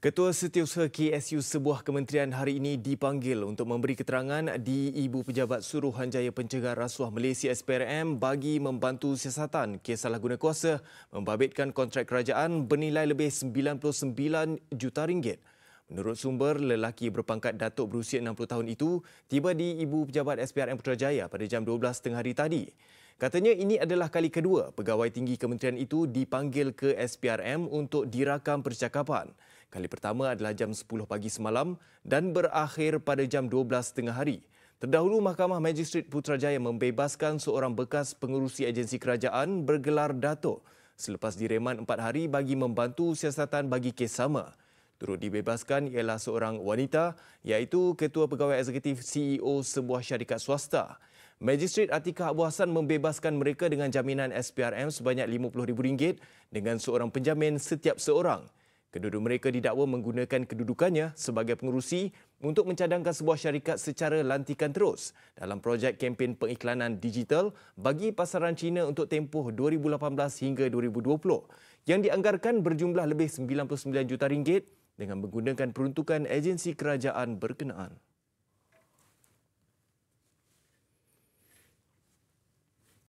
Ketua Setiausaha KSU sebuah kementerian hari ini dipanggil untuk memberi keterangan di Ibu Pejabat Suruhanjaya Pencegah Rasuah Malaysia SPRM bagi membantu siasatan kes salah guna kuasa membabitkan kontrak kerajaan bernilai lebih 99 juta ringgit. Menurut sumber, lelaki berpangkat Datuk berusia 60 tahun itu tiba di Ibu Pejabat SPRM Putrajaya pada jam 12.30 hari tadi. Katanya ini adalah kali kedua pegawai tinggi kementerian itu dipanggil ke SPRM untuk dirakam percakapan. Kali pertama adalah jam 10 pagi semalam dan berakhir pada jam 12 tengah hari. Terdahulu Mahkamah Magistrate Putrajaya membebaskan seorang bekas pengurusi agensi kerajaan bergelar Dato selepas direman empat hari bagi membantu siasatan bagi kes sama. Turut dibebaskan ialah seorang wanita iaitu Ketua Pegawai Eksekutif CEO sebuah syarikat swasta. Majistret Atika Abu Hassan membebaskan mereka dengan jaminan SPRM sebanyak RM50,000 dengan seorang penjamin setiap seorang. Kedudukan mereka didakwa menggunakan kedudukannya sebagai pengurusi untuk mencadangkan sebuah syarikat secara lantikan terus dalam projek kempen pengiklanan digital bagi pasaran China untuk tempoh 2018 hingga 2020 yang dianggarkan berjumlah lebih 99 juta ringgit dengan menggunakan peruntukan agensi kerajaan berkenaan.